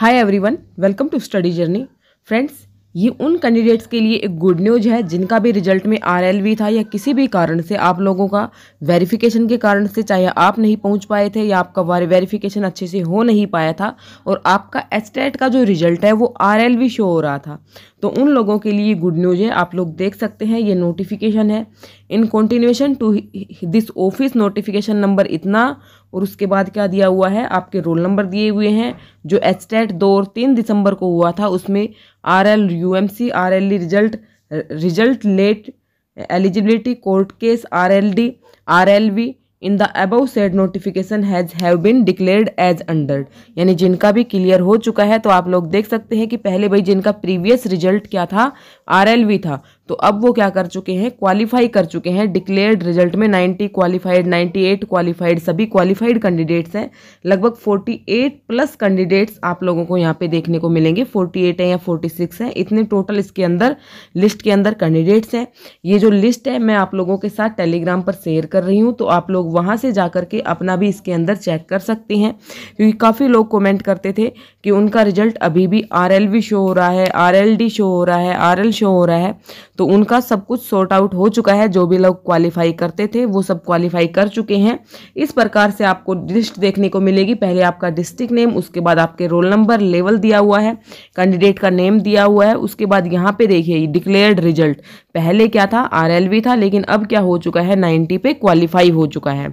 hi everyone welcome to study journey friends ये उन candidates के लिए एक गुड न्यूज है जिनका भी रिजल्ट में आरएलवी था या किसी भी कारण से आप लोगों का वेरिफिकेशन के कारण से चाहे आप नहीं पहुंच पाए थे या आपका वेरिफिकेशन अच्छे से हो नहीं पाया था और आपका एस्टेट का जो रिजल्ट है वो आरएलवी शो हो रहा था तो उन लोगों के लिए गुड न्यूज़ है आप लोग देख सकते हैं ये नोटिफिकेशन है in continuation to this office notification number इतना और उसके बाद क्या दिया हुआ है आपके रोल नंबर दिए हुए हैं जो एस्टेट दो और तीन दिसंबर को हुआ था उसमें R L U M C R L result result late eligibility court case R L D R L V in the above said notification has have been declared as under यानी जिनका भी क्लियर हो चुका है तो आप लोग देख सकते हैं कि पहले भाई जिनका प्रीवियस रिजल्ट क्या था आर था तो अब वो क्या कर चुके हैं क्वालिफाई कर चुके हैं डिक्लेयर्ड रिजल्ट में 90 क्वालिफाइड 98 क्वालिफाइड सभी क्वालिफाइड कैंडिडेट्स हैं लगभग 48 प्लस कैंडिडेट्स आप लोगों को यहाँ पे देखने को मिलेंगे 48 है या 46 है इतने टोटल इसके अंदर लिस्ट के अंदर कैंडिडेट्स हैं ये जो लिस्ट है मैं आप लोगों के साथ टेलीग्राम पर शेयर कर रही हूँ तो आप लोग वहाँ से जा के अपना भी इसके अंदर चेक कर सकते हैं क्योंकि काफ़ी लोग कॉमेंट करते थे कि उनका रिजल्ट अभी भी आर शो हो रहा है आर शो हो रहा है आर शो हो रहा है तो उनका सब कुछ सॉर्ट आउट हो चुका है जो भी लोग क्वालिफाई करते थे वो सब क्वालिफाई कर चुके हैं इस प्रकार से आपको लिस्ट देखने को मिलेगी पहले आपका डिस्ट्रिक्ट नेम उसके बाद आपके रोल नंबर लेवल दिया हुआ है कैंडिडेट का नेम दिया हुआ है उसके बाद यहाँ पे देखिए डिक्लेयर्ड रिजल्ट पहले क्या था आर था लेकिन अब क्या हो चुका है 90 पे क्वालिफाई हो चुका है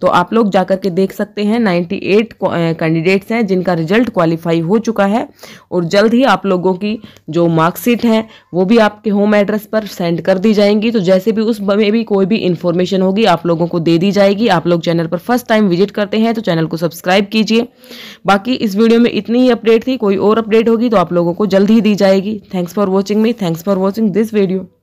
तो आप लोग जाकर के देख सकते हैं 98 कैंडिडेट्स हैं जिनका रिजल्ट क्वालिफाई हो चुका है और जल्द ही आप लोगों की जो मार्कशीट है वो भी आपके होम एड्रेस पर सेंड कर दी जाएंगी तो जैसे भी उसमें भी कोई भी इन्फॉर्मेशन होगी आप लोगों को दे दी जाएगी आप लोग चैनल पर फर्स्ट टाइम विजिट करते हैं तो चैनल को सब्सक्राइब कीजिए बाकी इस वीडियो में इतनी ही अपडेट थी कोई और अपडेट होगी तो आप लोगों को जल्द ही दी जाएगी thanks for watching me thanks for watching this video